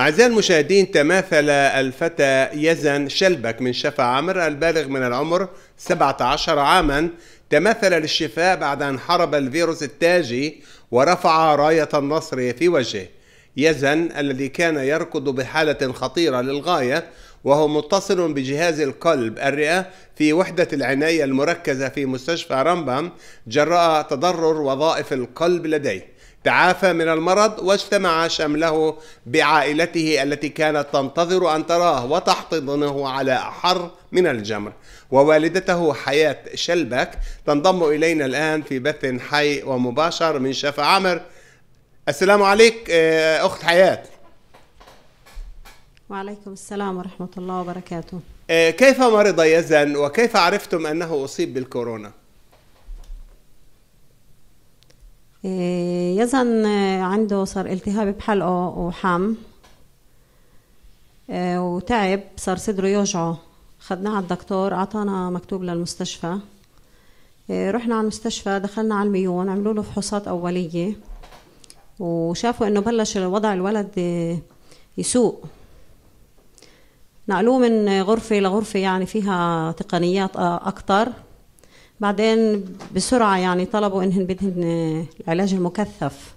أعزائي المشاهدين تماثل الفتى يزن شلبك من شفا عمر البالغ من العمر 17 عاما تماثل للشفاء بعد أن حارب الفيروس التاجي ورفع راية النصر في وجهه يزن الذي كان يركض بحالة خطيرة للغاية وهو متصل بجهاز القلب الرئة في وحدة العناية المركزة في مستشفى رامبام جراء تضرر وظائف القلب لديه تعافى من المرض واجتمع شمله بعائلته التي كانت تنتظر أن تراه وتحتضنه على أحر من الجمر ووالدته حياة شلبك تنضم إلينا الآن في بث حي ومباشر من شفا عمر السلام عليك آه، أخت حياة وعليكم السلام ورحمة الله وبركاته آه، كيف مرض يزن وكيف عرفتم أنه أصيب بالكورونا؟ إيه، يزن آه، عنده صار التهاب بحلقه وحم آه، وتعب صار صدره يوجعه خدناه على الدكتور أعطانا مكتوب للمستشفى إيه، رحنا على المستشفى دخلنا على الميون عملوا له فحوصات أولية وشافوا إنه بلش وضع الولد آه، يسوء نقلوه من غرفة لغرفة يعني فيها تقنيات أكتر بعدين بسرعة يعني طلبوا إنهم بدهن آه، العلاج المكثف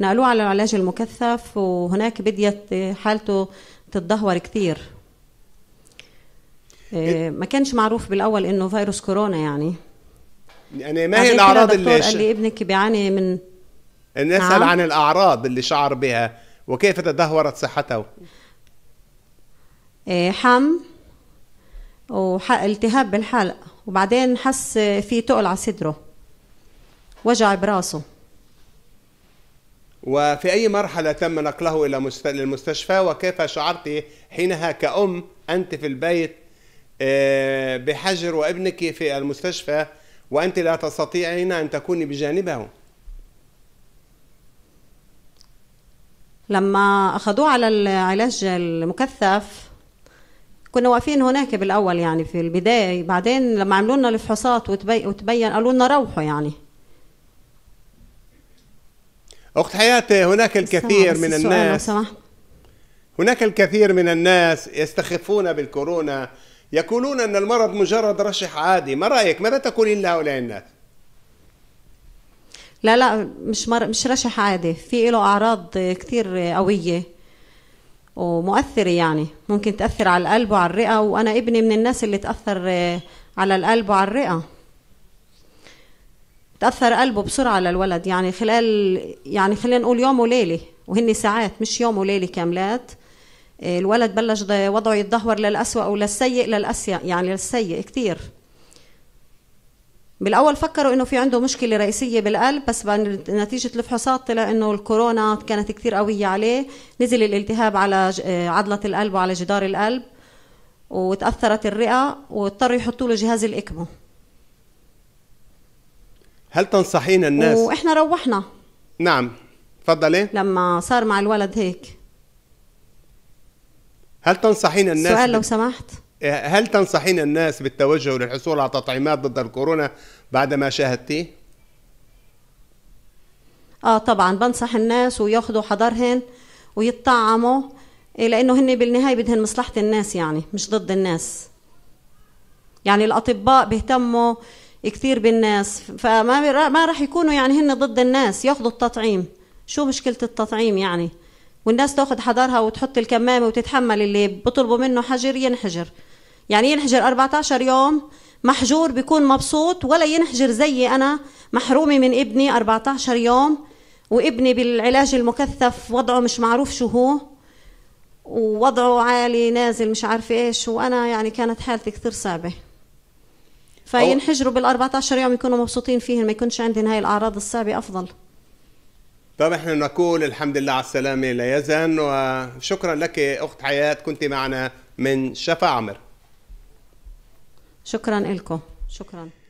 نقلوه على العلاج المكثف وهناك بديت آه، حالته تتدهور كثير آه، إيه. ما كانش معروف بالأول إنه فيروس كورونا يعني يعني ما هي الأعراض اللي قال لي ابنك بيعاني من نسأل نعم. عن الأعراض اللي شعر بها وكيف تدهورت صحته حم والتهاب بالحلق وبعدين حس في تقل على صدره وجع براسه وفي أي مرحلة تم نقله إلى المستشفى وكيف شعرت حينها كأم أنت في البيت آه، بحجر وابنك في المستشفى وأنت لا تستطيعين أن تكوني بجانبه لما أخذوه على العلاج المكثف كنا واقفين هناك بالاول يعني في البدايه بعدين لما عملوا لنا الفحوصات وتبين, وتبين قالوا لنا روحوا يعني اخت حياتي هناك الكثير من الناس هناك الكثير من الناس يستخفون بالكورونا يقولون ان المرض مجرد رشح عادي ما رايك ماذا تقولين لهؤلاء الناس لا لا مش مر... مش رشح عادي في له اعراض كثير قويه ومؤثرة يعني ممكن تأثر على القلب وعلى الرئة وأنا ابني من الناس اللي تأثر آه، على القلب وعلى الرئة تأثر قلبه بسرعة للولد يعني خلال يعني خلينا نقول يوم وليلة وهن ساعات مش يوم وليلة كاملات آه، الولد بلش وضعه يتدهور للأسوأ وللسيء للأسيء يعني للسيء كتير بالاول فكروا انه في عنده مشكله رئيسيه بالقلب بس نتيجه الفحوصات طلع انه الكورونا كانت كثير قويه عليه نزل الالتهاب على آه، عضله القلب وعلى جدار القلب وتاثرت الرئه واضطروا يحطوا له جهاز الاكمو هل تنصحين الناس واحنا روحنا نعم تفضلي لما صار مع الولد هيك هل تنصحين الناس سؤال لو سمحت هل تنصحين الناس بالتوجه للحصول على تطعيمات ضد الكورونا بعد ما شاهدتيه؟ اه طبعا بنصح الناس وياخذوا حضرهن ويتطعموا إيه، لانه هن بالنهايه بدهن مصلحه الناس يعني مش ضد الناس يعني الاطباء بيهتموا كثير بالناس فما ما راح يكونوا يعني هن ضد الناس ياخذوا التطعيم شو مشكله التطعيم يعني والناس تاخذ حضرها وتحط الكمامه وتتحمل اللي بطلبوا منه حجر ينحجر يعني ينحجر 14 يوم محجور بيكون مبسوط ولا ينحجر زيي أنا محرومة من ابني 14 يوم وابني بالعلاج المكثف وضعه مش معروف شو هو ووضعه عالي نازل مش عارف إيش وأنا يعني كانت حالتي كثير صعبة فينحجروا بال 14 يوم يكونوا مبسوطين فيهم ما يكونش عندهم هاي الأعراض الصعبة أفضل طب احنا نقول الحمد لله على السلامة ليزن وشكرا لك أخت حياة كنت معنا من شفا عمر شكرا لكم شكرا